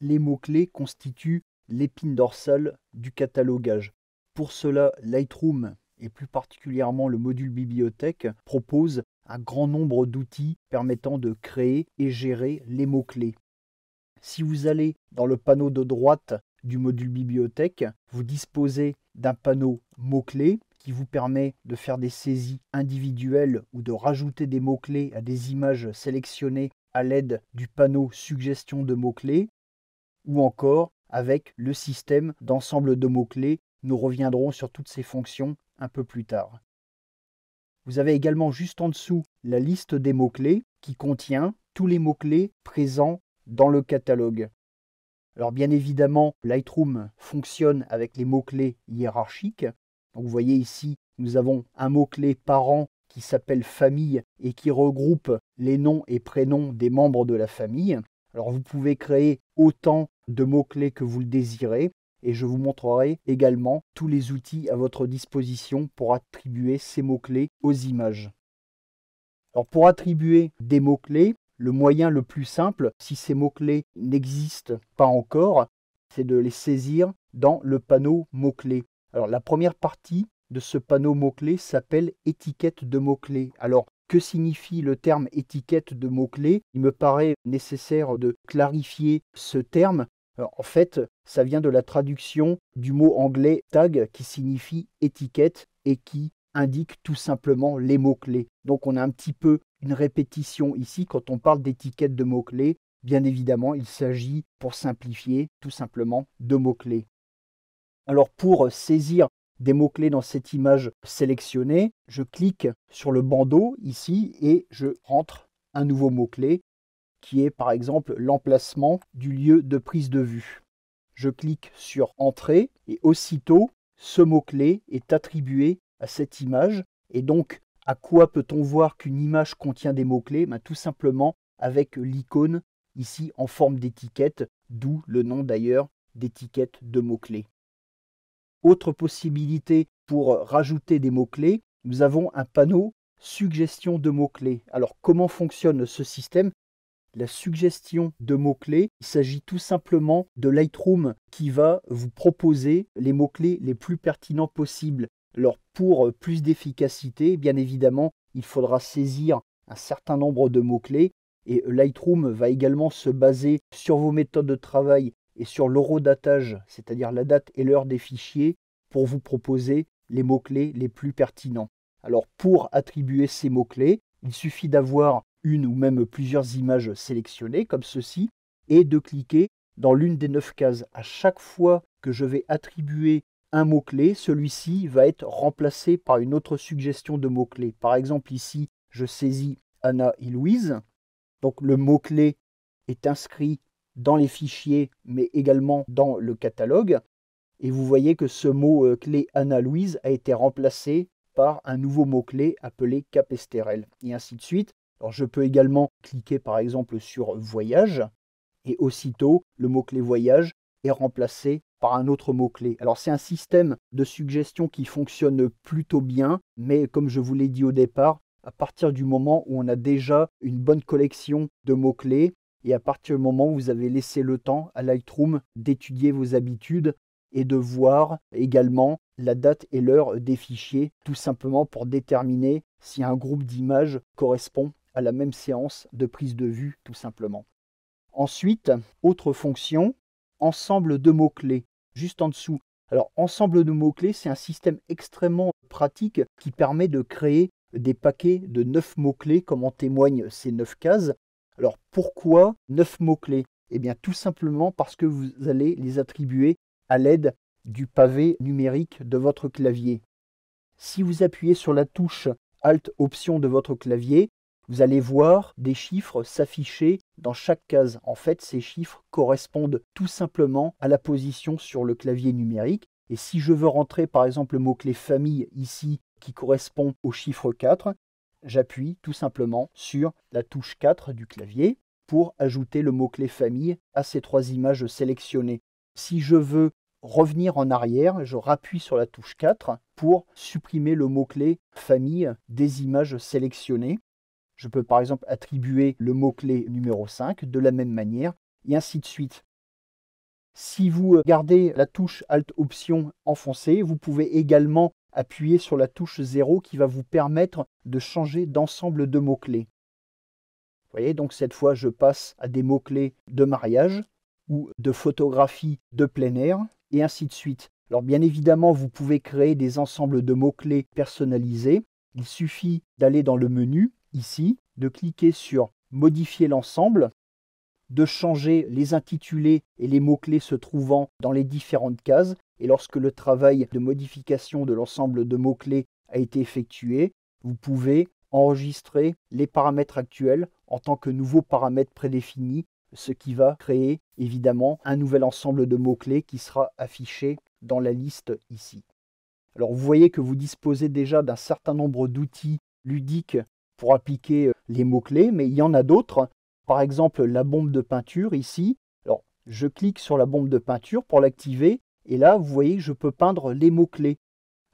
les mots-clés constituent l'épine dorsale du catalogage. Pour cela, Lightroom, et plus particulièrement le module bibliothèque, propose un grand nombre d'outils permettant de créer et gérer les mots-clés. Si vous allez dans le panneau de droite du module bibliothèque, vous disposez d'un panneau mots-clés qui vous permet de faire des saisies individuelles ou de rajouter des mots-clés à des images sélectionnées à l'aide du panneau suggestion de mots-clés ou encore avec le système d'ensemble de mots-clés. Nous reviendrons sur toutes ces fonctions un peu plus tard. Vous avez également juste en dessous la liste des mots-clés qui contient tous les mots-clés présents dans le catalogue. Alors bien évidemment, Lightroom fonctionne avec les mots-clés hiérarchiques. vous voyez ici, nous avons un mot-clé parent qui s'appelle famille et qui regroupe les noms et prénoms des membres de la famille. Alors vous pouvez créer autant de mots-clés que vous le désirez et je vous montrerai également tous les outils à votre disposition pour attribuer ces mots-clés aux images. pour attribuer des mots-clés, le moyen le plus simple, si ces mots-clés n'existent pas encore, c'est de les saisir dans le panneau mots-clés. Alors la première partie de ce panneau mots-clés s'appelle étiquette de mots-clés. Alors que signifie le terme étiquette de mots-clés. Il me paraît nécessaire de clarifier ce terme. Euh, en fait, ça vient de la traduction du mot anglais tag qui signifie étiquette et qui indique tout simplement les mots-clés. Donc on a un petit peu une répétition ici quand on parle d'étiquette de mots-clés. Bien évidemment, il s'agit, pour simplifier, tout simplement de mots-clés. Alors pour saisir des mots-clés dans cette image sélectionnée. Je clique sur le bandeau ici et je rentre un nouveau mot-clé qui est par exemple l'emplacement du lieu de prise de vue. Je clique sur Entrée et aussitôt ce mot-clé est attribué à cette image. Et donc, à quoi peut-on voir qu'une image contient des mots-clés ben, Tout simplement avec l'icône ici en forme d'étiquette, d'où le nom d'ailleurs d'étiquette de mots-clés. Autre possibilité pour euh, rajouter des mots-clés, nous avons un panneau suggestion de mots-clés. Alors comment fonctionne ce système la suggestion de mots-clés. Il s'agit tout simplement de Lightroom qui va vous proposer les mots-clés les plus pertinents possibles. Alors pour euh, plus d'efficacité, bien évidemment, il faudra saisir un certain nombre de mots-clés et euh, Lightroom va également se baser sur vos méthodes de travail et sur l'horodatage, c'est-à-dire la date et l'heure des fichiers, pour vous proposer les mots-clés les plus pertinents. Alors pour attribuer ces mots-clés, il suffit d'avoir une ou même plusieurs images sélectionnées comme ceci et de cliquer dans l'une des neuf cases. À chaque fois que je vais attribuer un mot-clé, celui-ci va être remplacé par une autre suggestion de mot-clé. Par exemple ici, je saisis Anna et Louise. Donc le mot-clé est inscrit dans les fichiers, mais également dans le catalogue. Et vous voyez que ce mot-clé euh, Anna-Louise a été remplacé par un nouveau mot-clé appelé Capesterel, et ainsi de suite. Alors je peux également cliquer par exemple sur Voyage, et aussitôt le mot-clé Voyage est remplacé par un autre mot-clé. Alors c'est un système de suggestion qui fonctionne plutôt bien, mais comme je vous l'ai dit au départ, à partir du moment où on a déjà une bonne collection de mots-clés, et à partir du moment où vous avez laissé le temps à Lightroom d'étudier vos habitudes et de voir également la date et l'heure des fichiers, tout simplement pour déterminer si un groupe d'images correspond à la même séance de prise de vue, tout simplement. Ensuite, autre fonction, ensemble de mots-clés, juste en dessous. Alors, ensemble de mots-clés, c'est un système extrêmement pratique qui permet de créer des paquets de neuf mots-clés, comme en témoignent ces 9 cases, alors pourquoi 9 mots-clés Eh bien tout simplement parce que vous allez les attribuer à l'aide du pavé numérique de votre clavier. Si vous appuyez sur la touche Alt Option de votre clavier, vous allez voir des chiffres s'afficher dans chaque case. En fait, ces chiffres correspondent tout simplement à la position sur le clavier numérique. Et si je veux rentrer par exemple le mot-clé famille ici qui correspond au chiffre 4, j'appuie tout simplement sur la touche 4 du clavier pour ajouter le mot-clé famille à ces trois images sélectionnées. Si je veux revenir en arrière, je rappuie sur la touche 4 pour supprimer le mot-clé famille des images sélectionnées. Je peux par exemple attribuer le mot-clé numéro 5 de la même manière et ainsi de suite. Si vous gardez la touche Alt Option enfoncée, vous pouvez également Appuyez sur la touche 0 qui va vous permettre de changer d'ensemble de mots-clés. Vous voyez, donc cette fois, je passe à des mots-clés de mariage ou de photographie de plein air, et ainsi de suite. Alors bien évidemment, vous pouvez créer des ensembles de mots-clés personnalisés. Il suffit d'aller dans le menu, ici, de cliquer sur Modifier l'ensemble de changer les intitulés et les mots-clés se trouvant dans les différentes cases. Et lorsque le travail de modification de l'ensemble de mots-clés a été effectué, vous pouvez enregistrer les paramètres actuels en tant que nouveaux paramètres prédéfinis, ce qui va créer évidemment un nouvel ensemble de mots-clés qui sera affiché dans la liste ici. Alors vous voyez que vous disposez déjà d'un certain nombre d'outils ludiques pour appliquer euh, les mots-clés, mais il y en a d'autres par exemple, la bombe de peinture ici. Alors, je clique sur la bombe de peinture pour l'activer. Et là, vous voyez que je peux peindre les mots-clés.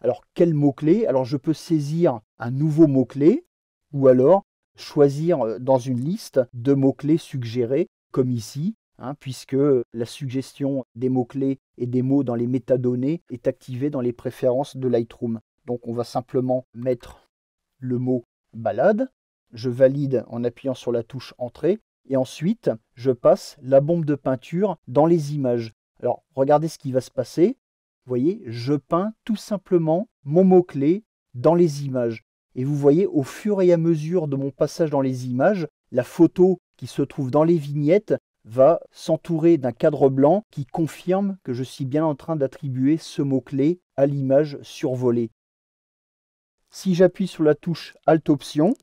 Alors, quel mot-clé Alors, je peux saisir un nouveau mot-clé ou alors choisir euh, dans une liste de mots-clés suggérés, comme ici, hein, puisque la suggestion des mots-clés et des mots dans les métadonnées est activée dans les préférences de Lightroom. Donc on va simplement mettre le mot balade. Je valide en appuyant sur la touche Entrée et ensuite je passe la bombe de peinture dans les images. Alors regardez ce qui va se passer. Vous voyez, je peins tout simplement mon mot-clé dans les images. Et vous voyez, au fur et à mesure de mon passage dans les images, la photo qui se trouve dans les vignettes va s'entourer d'un cadre blanc qui confirme que je suis bien en train d'attribuer ce mot-clé à l'image survolée. Si j'appuie sur la touche Alt Option,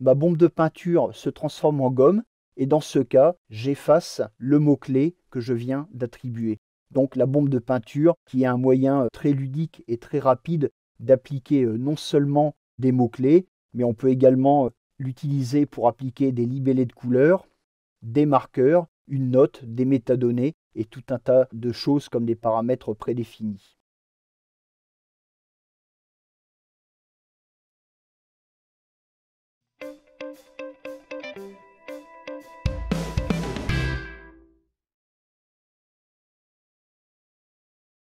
ma bombe de peinture se transforme en gomme et dans ce cas, j'efface le mot-clé que je viens d'attribuer. Donc la bombe de peinture, qui est un moyen euh, très ludique et très rapide d'appliquer euh, non seulement des mots-clés, mais on peut également euh, l'utiliser pour appliquer des libellés de couleurs, des marqueurs, une note, des métadonnées et tout un tas de choses comme des paramètres prédéfinis.